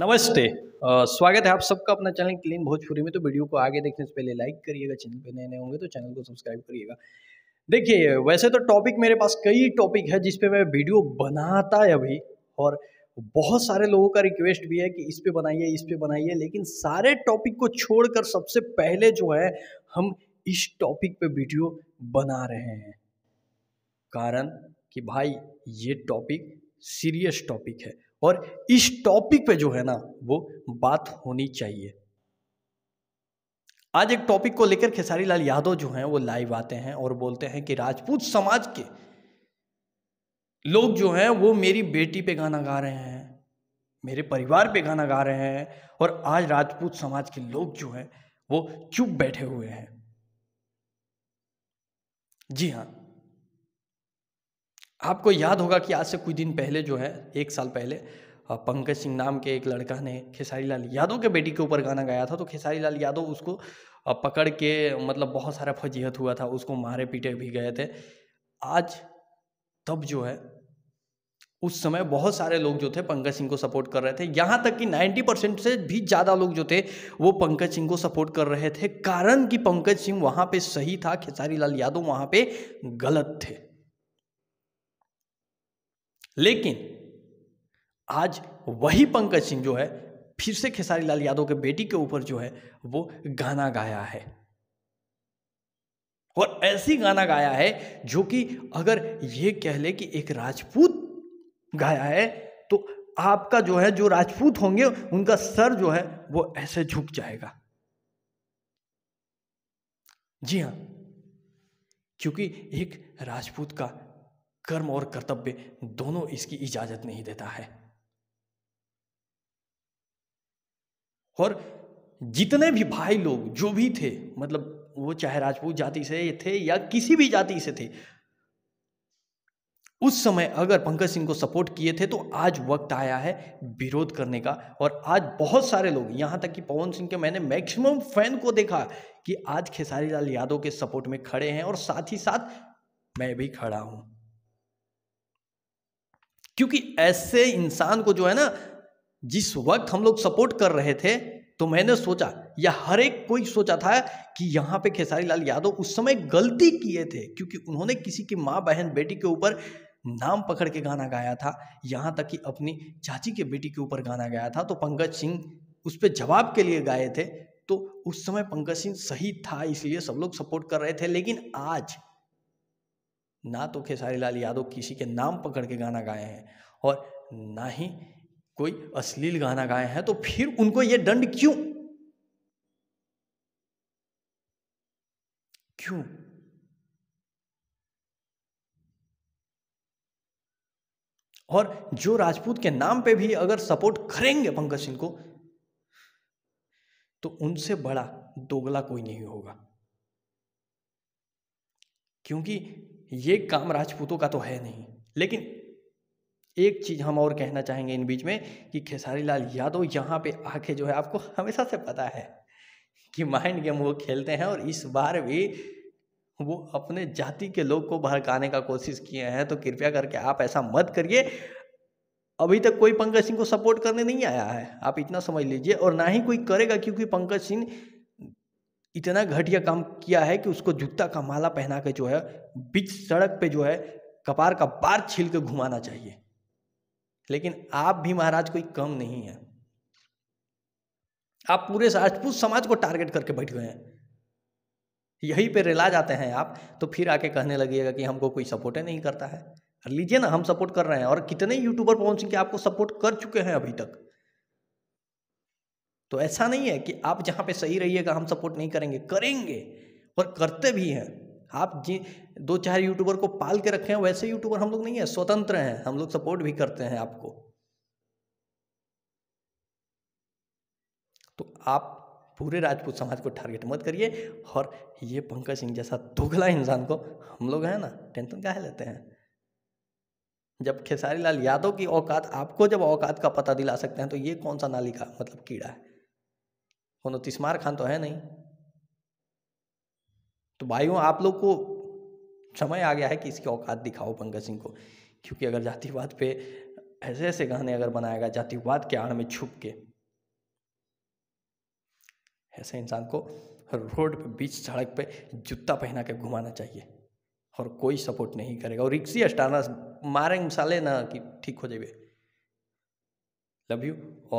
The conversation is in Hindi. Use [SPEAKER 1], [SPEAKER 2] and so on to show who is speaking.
[SPEAKER 1] नमस्ते स्वागत है आप सबका अपना चैनल क्लीन भोजपुरी में तो वीडियो को आगे देखने से पहले लाइक करिएगा चैनल पे नए नए होंगे तो चैनल को सब्सक्राइब करिएगा देखिए वैसे तो टॉपिक मेरे पास कई टॉपिक है जिसपे मैं वीडियो बनाता है अभी और बहुत सारे लोगों का रिक्वेस्ट भी है कि इस पर बनाइए इस पर बनाइए लेकिन सारे टॉपिक को छोड़कर सबसे पहले जो है हम इस टॉपिक पे वीडियो बना रहे हैं कारण कि भाई ये टॉपिक सीरियस टॉपिक है और इस टॉपिक पे जो है ना वो बात होनी चाहिए आज एक टॉपिक को लेकर खेसारी लाल यादव जो हैं वो लाइव आते हैं और बोलते हैं कि राजपूत समाज के लोग जो हैं वो मेरी बेटी पे गाना गा रहे हैं मेरे परिवार पे गाना गा रहे हैं और आज राजपूत समाज के लोग जो हैं वो चुप बैठे हुए हैं जी हाँ आपको याद होगा कि आज से कुछ दिन पहले जो है एक साल पहले पंकज सिंह नाम के एक लड़का ने खेसारी लाल यादव के बेटी के ऊपर गाना गाया था तो खेसारी लाल यादव उसको पकड़ के मतलब बहुत सारा फजीहत हुआ था उसको मारे पीटे भी गए थे आज तब जो है उस समय बहुत सारे लोग जो थे पंकज सिंह को सपोर्ट कर रहे थे यहाँ तक कि 90 परसेंट से भी ज़्यादा लोग जो थे वो पंकज सिंह को सपोर्ट कर रहे थे कारण कि पंकज सिंह वहाँ पे सही था खेसारी लाल यादव वहाँ पे गलत थे लेकिन आज वही पंकज सिंह जो है फिर से खेसारी लाल यादव के बेटी के ऊपर जो है वो गाना गाया है और ऐसी गाना गाया है जो कि अगर ये कह ले कि एक राजपूत गाया है तो आपका जो है जो राजपूत होंगे उनका सर जो है वो ऐसे झुक जाएगा जी हाँ क्योंकि एक राजपूत का कर्म और कर्तव्य दोनों इसकी इजाज़त नहीं देता है और जितने भी भाई लोग जो भी थे मतलब वो चाहे राजपूत जाति से थे या किसी भी जाति से थे उस समय अगर पंकज सिंह को सपोर्ट किए थे तो आज वक्त आया है विरोध करने का और आज बहुत सारे लोग यहां तक कि पवन सिंह के मैंने मैक्सिमम फैन को देखा कि आज खेसारी लाल यादव के सपोर्ट में खड़े हैं और साथ ही साथ मैं भी खड़ा हूं क्योंकि ऐसे इंसान को जो है ना जिस वक्त हम लोग सपोर्ट कर रहे थे तो मैंने सोचा या हर एक कोई सोचा था कि यहाँ पे खेसारी लाल यादव उस समय गलती किए थे क्योंकि उन्होंने किसी की माँ बहन बेटी के ऊपर नाम पकड़ के गाना गाया था यहाँ तक कि अपनी चाची के बेटी के ऊपर गाना गाया था तो पंकज सिंह उस पर जवाब के लिए गाए थे तो उस समय पंकज सिंह सही था इसलिए सब लोग सपोर्ट कर रहे थे लेकिन आज ना तो खेसारी लाल यादव किसी के नाम पकड़ के गाना गाए हैं और ना ही कोई अश्लील गाना गाए हैं तो फिर उनको ये दंड क्यों क्यों और जो राजपूत के नाम पे भी अगर सपोर्ट करेंगे पंकज सिंह को तो उनसे बड़ा दोगला कोई नहीं होगा क्योंकि ये काम राजपूतों का तो है नहीं लेकिन एक चीज़ हम और कहना चाहेंगे इन बीच में कि खेसारी लाल यादव यहाँ पे आके जो है आपको हमेशा से पता है कि माइंड गेम वो खेलते हैं और इस बार भी वो अपने जाति के लोग को भड़काने का कोशिश किए हैं तो कृपया करके आप ऐसा मत करिए अभी तक कोई पंकज सिंह को सपोर्ट करने नहीं आया है आप इतना समझ लीजिए और ना ही कोई करेगा क्योंकि पंकज सिंह इतना घटिया काम किया है कि उसको जूता का माला पहना के जो है बीच सड़क पे जो है कपार का बार छील के घुमाना चाहिए लेकिन आप भी महाराज कोई कम नहीं है आप पूरे राजपूत समाज को टारगेट करके बैठ गए हैं यही पे रिला जाते हैं आप तो फिर आके कहने लगिएगा कि हमको कोई सपोर्ट ही नहीं करता है लीजिए ना हम सपोर्ट कर रहे हैं और कितने यूट्यूबर पहुंचे के आपको सपोर्ट कर चुके हैं अभी तक तो ऐसा नहीं है कि आप जहाँ पे सही रहिएगा हम सपोर्ट नहीं करेंगे करेंगे और करते भी हैं आप जी दो चार यूट्यूबर को पाल के रखे हैं वैसे यूट्यूबर हम लोग नहीं है स्वतंत्र हैं हम लोग सपोर्ट भी करते हैं आपको तो आप पूरे राजपूत समाज को टारगेट मत करिए और ये पंकज सिंह जैसा दुखला इंसान को हम लोग हैं ना टेंशन काहे लेते हैं जब खेसारी लाल यादव की औकात आपको जब औकात का पता दिला सकते हैं तो ये कौन सा नाली का मतलब कीड़ा है होनो तो तिस्मार खान तो है नहीं तो भाइयों आप लोग को समय आ गया है कि इसकी औकात दिखाओ पंकज सिंह को क्योंकि अगर जातिवाद पे ऐसे ऐसे गाने अगर बनाएगा जातिवाद के आड़ में छुप के ऐसे इंसान को रोड पे बीच सड़क पे जूता पहना के घुमाना चाहिए और कोई सपोर्ट नहीं करेगा और रिक्सी हटाना मारेंगे साले ना कि ठीक हो जाए लव यू और